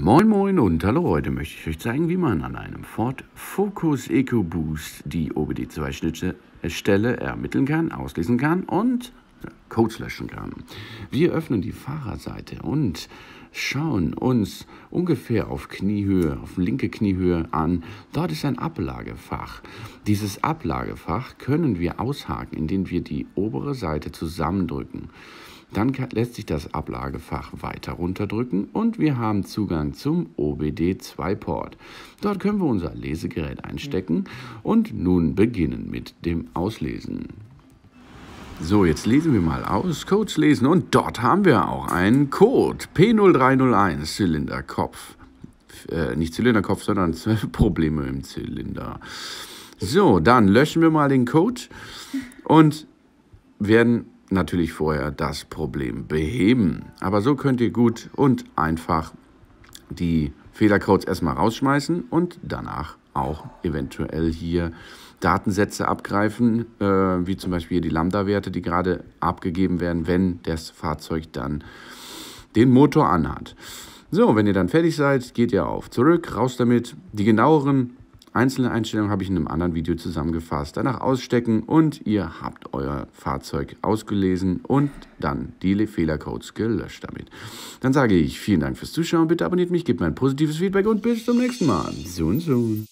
Moin Moin und hallo, heute möchte ich euch zeigen, wie man an einem Ford Focus Eco Boost die OBD2-Schnittstelle ermitteln kann, auslesen kann und Codes löschen kann. Wir öffnen die Fahrerseite und schauen uns ungefähr auf Kniehöhe, auf linke Kniehöhe an. Dort ist ein Ablagefach. Dieses Ablagefach können wir aushaken, indem wir die obere Seite zusammendrücken. Dann kann, lässt sich das Ablagefach weiter runterdrücken und wir haben Zugang zum OBD2-Port. Dort können wir unser Lesegerät einstecken und nun beginnen mit dem Auslesen. So, jetzt lesen wir mal aus, Codes lesen und dort haben wir auch einen Code P0301 Zylinderkopf. Äh, nicht Zylinderkopf, sondern Probleme im Zylinder. So, dann löschen wir mal den Code und werden natürlich vorher das Problem beheben. Aber so könnt ihr gut und einfach die Fehlercodes erstmal rausschmeißen und danach auch eventuell hier Datensätze abgreifen, äh, wie zum Beispiel die Lambda-Werte, die gerade abgegeben werden, wenn das Fahrzeug dann den Motor anhat. So, wenn ihr dann fertig seid, geht ihr auf zurück, raus damit. Die genaueren Einzelne Einstellungen habe ich in einem anderen Video zusammengefasst. Danach ausstecken und ihr habt euer Fahrzeug ausgelesen und dann die Fehlercodes gelöscht damit. Dann sage ich vielen Dank fürs Zuschauen. Bitte abonniert mich, gebt mir ein positives Feedback und bis zum nächsten Mal. Soon, soon.